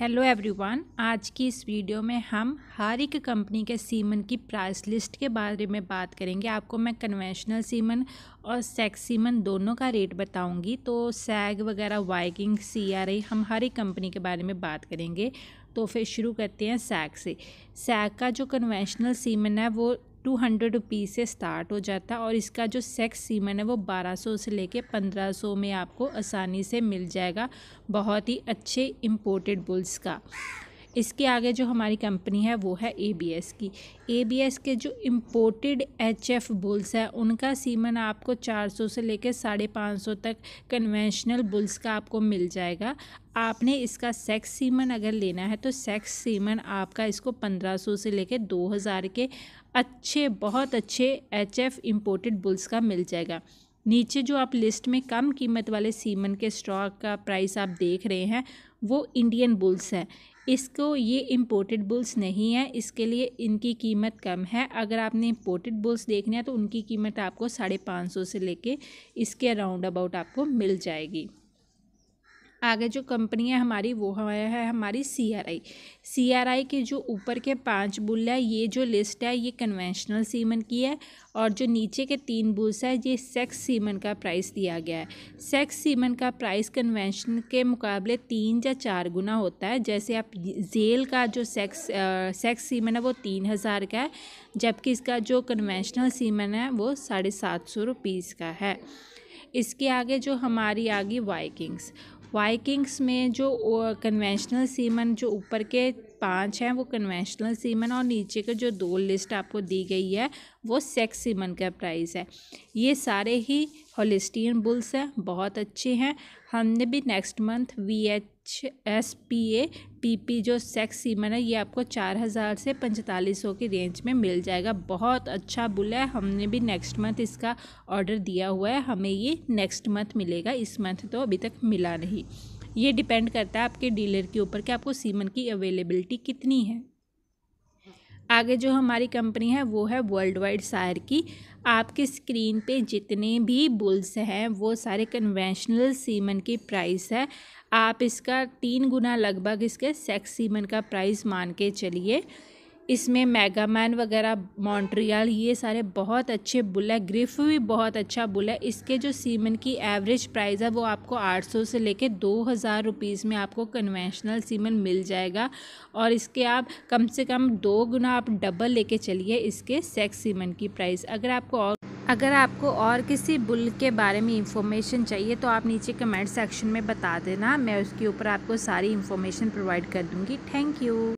hello everyone आज की इस वीडियो में हम हर एक कंपनी के सीमन की प्राइस लिस्ट के बारे में बात करेंगे आपको मैं कन्वेंशनल सीमन और सेक्स सीमन दोनों का रेट बताऊंगी तो सैग वगैरह वाइकिंग सी आर आई हम हर एक कंपनी के बारे में बात करेंगे तो फिर शुरू करते हैं सैग से सैग का जो कन्वेंशनल सीमन है वो टू हंड्रेड रुपीज़ से स्टार्ट हो जाता है और इसका जो सेक्स सीमन है वो बारह सौ से लेके पंद्रह सौ में आपको आसानी से मिल जाएगा बहुत ही अच्छे इम्पोर्टेड बुल्स का इसके आगे जो हमारी कंपनी है वो है एबीएस की एबीएस के जो इंपोर्टेड एचएफ बुल्स हैं उनका सीमन आपको 400 से लेकर साढ़े पाँच सौ तक कन्वेंशनल बुल्स का आपको मिल जाएगा आपने इसका सेक्स सीमन अगर लेना है तो सेक्स सीमन आपका इसको 1500 से लेकर 2000 के अच्छे बहुत अच्छे एचएफ इंपोर्टेड बुल्स का मिल जाएगा नीचे जो आप लिस्ट में कम कीमत वाले सीमन के स्टॉक का प्राइस आप देख रहे हैं वो इंडियन बुल्स हैं इसको ये इम्पोर्टेड बुल्स नहीं है इसके लिए इनकी कीमत कम है अगर आपने इम्पोर्टेड बुल्स देखने हैं तो उनकी कीमत आपको साढ़े पाँच सौ से लेके इसके अराउंड अबाउट आपको मिल जाएगी आगे जो कंपनी है हमारी वो है हमारी सी आर आई सी आर आई के जो ऊपर के पांच बुल है ये जो लिस्ट है ये कन्वेंशनल सीमेंट की है और जो नीचे के तीन बुल्स है ये सेक्स सीमन का प्राइस दिया गया है सेक्स सीमन का प्राइस कन्वेंशन के मुकाबले तीन या चार गुना होता है जैसे आप जेल का जो सेक्स सेक्स सीमन है वो तीन हज़ार का है जबकि इसका जो कन्वेंशनल सीमन है वो साढ़े सात सौ रुपीज़ का है इसके आगे जो हमारी आ गई वाइकिंग्स वाइकिंग्स में जो कन्वेंशनल सीमन जो ऊपर के पाँच हैं वो कन्वेंशनल सीमन और नीचे का जो दो लिस्ट आपको दी गई है वो सेक्स सीमन का प्राइस है ये सारे ही होलिस्टियन बुल्स हैं बहुत अच्छे हैं हमने भी next month V H S P A P P जो सेक्स सीमन है ये आपको चार हज़ार से पैंतालीस सौ की रेंज में मिल जाएगा बहुत अच्छा बुल है हमने भी नेक्स्ट मंथ इसका ऑर्डर दिया हुआ है हमें ये नेक्स्ट मंथ मिलेगा इस मंथ तो अभी तक मिला नहीं ये डिपेंड करता है आपके डीलर के ऊपर कि आपको सीमन की अवेलेबिलिटी कितनी है आगे जो हमारी कंपनी है वो है वर्ल्ड वाइड सायर की आपके स्क्रीन पे जितने भी बुल्स हैं वो सारे कन्वेंशनल सीमन की प्राइस है आप इसका तीन गुना लगभग इसके सेक्स सीमन का प्राइस मान के चलिए इसमें मेगा मैन वगैरह मॉन्ट्रियल ये सारे बहुत अच्छे बुल है ग्रिफ भी बहुत अच्छा बुल है इसके जो सीमन की एवरेज प्राइस है वो आपको 800 से लेके 2000 हज़ार में आपको कन्वेंशनल सीमन मिल जाएगा और इसके आप कम से कम दो गुना आप डबल लेके चलिए इसके सेक्स सीमन की प्राइस अगर आपको और अगर आपको और किसी बुल के बारे में इंफॉर्मेशन चाहिए तो आप नीचे कमेंट सेक्शन में बता देना मैं उसके ऊपर आपको सारी इन्फॉर्मेशन प्रोवाइड कर दूँगी थैंक यू